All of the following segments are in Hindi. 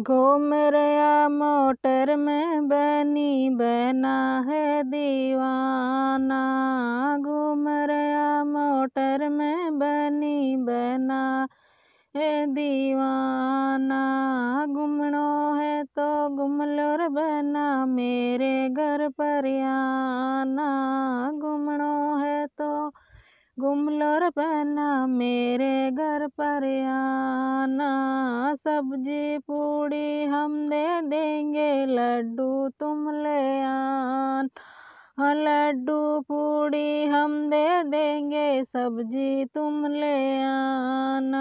घूम रया मोटर में बनी बना है दीवाना रया मोटर में बनी बना है दीवाना घूमनो है तो घुमलोर बना मेरे घर पर आना घूमनो है लोर बना मेरे घर पर आना सब्जी पूड़ी हम दे देंगे लड्डू तुम ले आना हाँ, लड्डू पूड़ी हम दे देंगे सब्जी तुम ले आना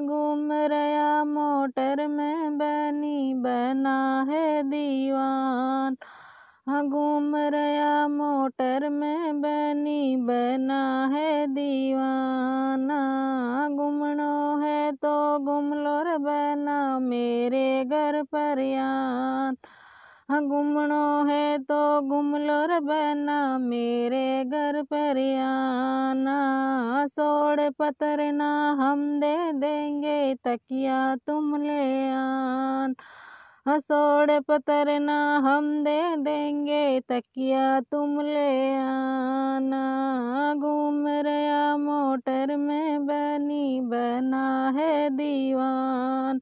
घूम रहा मोटर में बनी बना है दीवान हाँ, घूम रहा मोटर में बनी बना दीवाना घूमनो है तो घूम लो रे बहना मेरे घर पर यान घूमनो हाँ, है तो घूम लो रे बहना मेरे घर पर आना सोड़ पत्र ना हम दे देंगे तकिया तुम ले आन हाँ, पत्र पतरना हम दे देंगे तकिया तुम ले आना घूम दीवान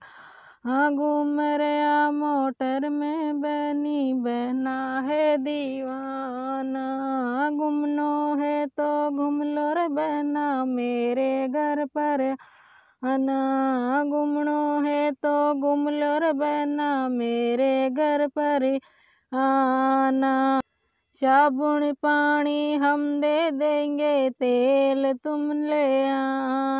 हाँ घूम रहा मोटर में बनी बना है दीवाना घूमनो है तो घूम लो रे बना मेरे घर पर अना घूमनो है तो घूम लो रे बना मेरे घर पर आना साबुन पानी हम दे देंगे तेल तुम ले आ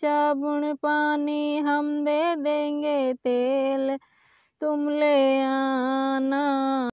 साबुन पानी हम दे देंगे तेल तुम ले आना